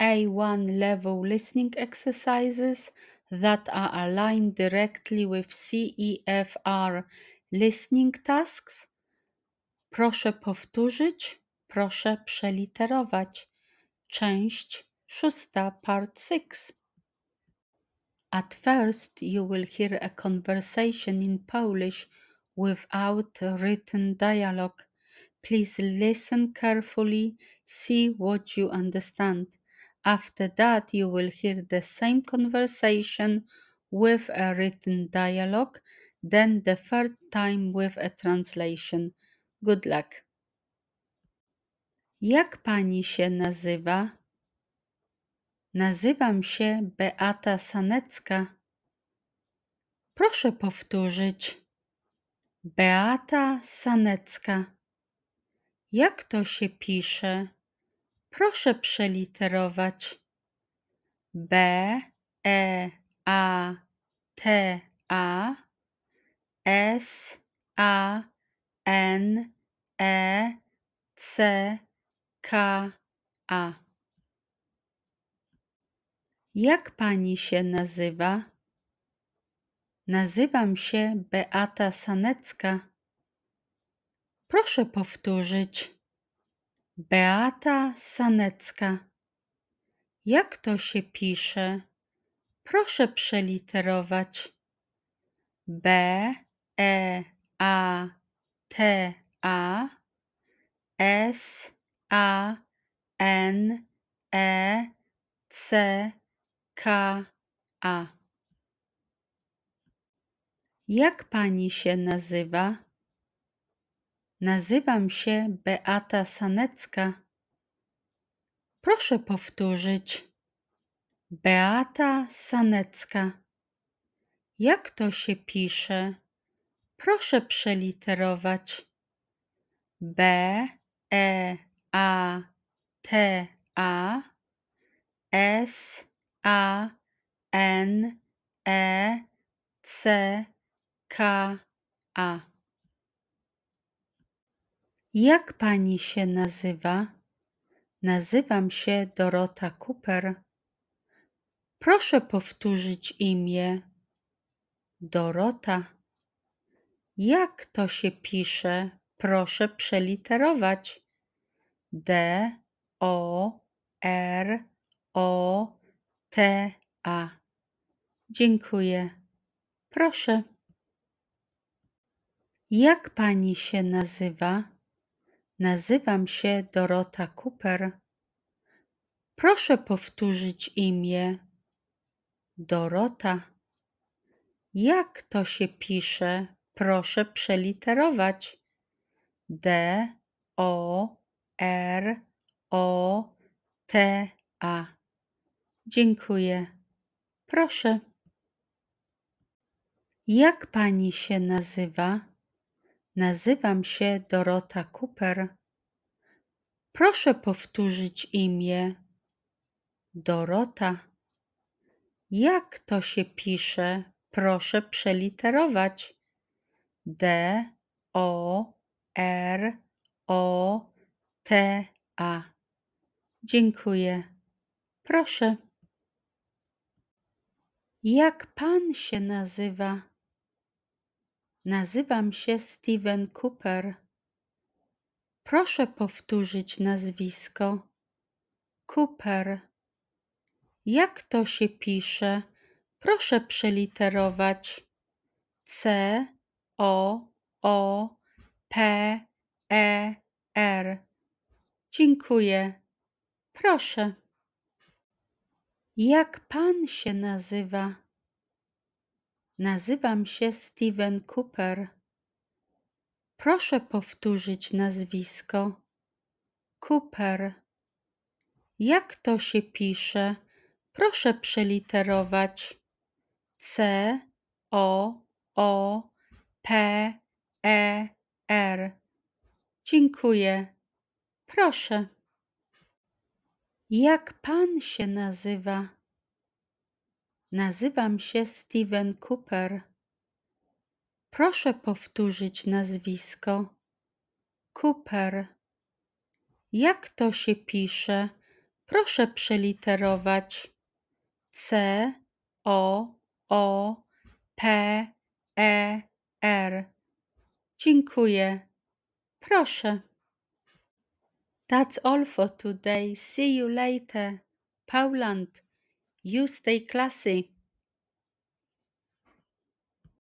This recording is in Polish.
A1 level listening exercises that are aligned directly with CEFR listening tasks. Proszę powtórzyć, proszę przeliterować. Część szósta, part 6. At first, you will hear a conversation in Polish without written dialogue. Please listen carefully, see what you understand. After that, you will hear the same conversation with a written dialogue, then the third time with a translation. Good luck. Jak pani się nazywa? Nazywam się Beata Sanecka. Proszę powtórzyć. Beata Sanecka. Jak to się pisze? Proszę przeliterować. B, E, A, T, A, S, A, N, E, C, K, A. Jak pani się nazywa? Nazywam się Beata Sanecka. Proszę powtórzyć. Beata Sanecka. Jak to się pisze? Proszę przeliterować. B E A T A S A N E C K A. Jak pani się nazywa? Nazywam się Beata Sanecka. Proszę powtórzyć. Beata Sanecka. Jak to się pisze? Proszę przeliterować. B E A T A S A N E C K A jak pani się nazywa? Nazywam się Dorota Cooper. Proszę powtórzyć imię. Dorota. Jak to się pisze? Proszę przeliterować. D O R O T A. Dziękuję. Proszę. Jak pani się nazywa? Nazywam się Dorota Cooper. Proszę powtórzyć imię. Dorota. Jak to się pisze? Proszę przeliterować. D O R O T A. Dziękuję. Proszę. Jak pani się nazywa? Nazywam się Dorota Cooper. Proszę powtórzyć imię. Dorota. Jak to się pisze? Proszę przeliterować. D O R O T A. Dziękuję. Proszę. Jak pan się nazywa? Nazywam się Steven Cooper. Proszę powtórzyć nazwisko. Cooper. Jak to się pisze? Proszę przeliterować. C O O P E R. Dziękuję. Proszę. Jak pan się nazywa? Nazywam się Steven Cooper. Proszę powtórzyć nazwisko. Cooper. Jak to się pisze? Proszę przeliterować. C O O P E R. Dziękuję. Proszę. Jak pan się nazywa? Nazywam się Steven Cooper. Proszę powtórzyć nazwisko. Cooper. Jak to się pisze? Proszę przeliterować. C O O P E R. Dziękuję. Proszę. That's all for today. See you later. Poland. You stay classy.